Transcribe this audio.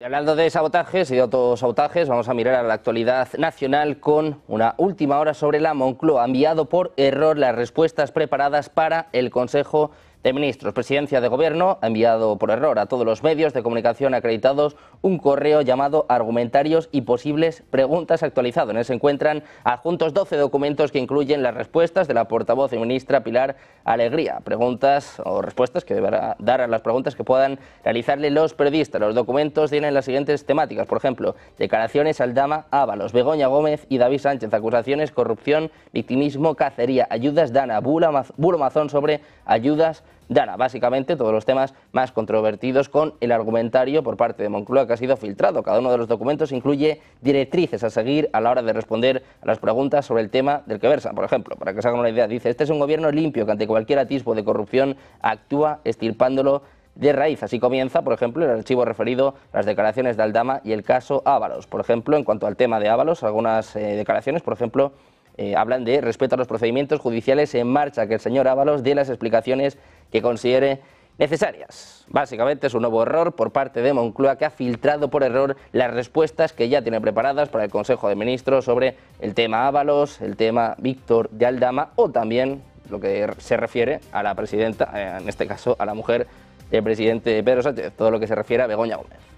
Hablando de sabotajes y de autosabotajes, vamos a mirar a la actualidad nacional con una última hora sobre la Moncloa. enviado por error las respuestas preparadas para el Consejo de Ministros. Presidencia de Gobierno ha enviado por error a todos los medios de comunicación acreditados un correo llamado Argumentarios y posibles preguntas actualizados. En él se encuentran adjuntos 12 documentos que incluyen las respuestas de la portavoz y ministra Pilar Alegría. Preguntas o respuestas que deberá dar a las preguntas que puedan realizarle los periodistas. Los documentos tienen las siguientes temáticas, por ejemplo, declaraciones al Dama Ábalos, Begoña Gómez y David Sánchez, acusaciones, corrupción, victimismo, cacería, ayudas Dana, Bulo sobre ayudas Dana. Básicamente todos los temas más controvertidos con el argumentario por parte de Moncloa que ha sido filtrado. Cada uno de los documentos incluye directrices a seguir a la hora de responder a las preguntas sobre el tema del que versa... Por ejemplo, para que se hagan una idea, dice, este es un gobierno limpio que ante cualquier atisbo de corrupción actúa estirpándolo de raíz. Así comienza, por ejemplo, el archivo referido a las declaraciones de Aldama y el caso Ábalos. Por ejemplo, en cuanto al tema de Ábalos, algunas eh, declaraciones, por ejemplo, eh, hablan de respeto a los procedimientos judiciales en marcha, que el señor Ábalos dé las explicaciones que considere necesarias. Básicamente es un nuevo error por parte de Moncloa que ha filtrado por error las respuestas que ya tiene preparadas para el Consejo de Ministros sobre el tema Ábalos, el tema Víctor de Aldama o también lo que se refiere a la presidenta, eh, en este caso a la mujer del presidente Pedro Sánchez, todo lo que se refiere a Begoña Gómez.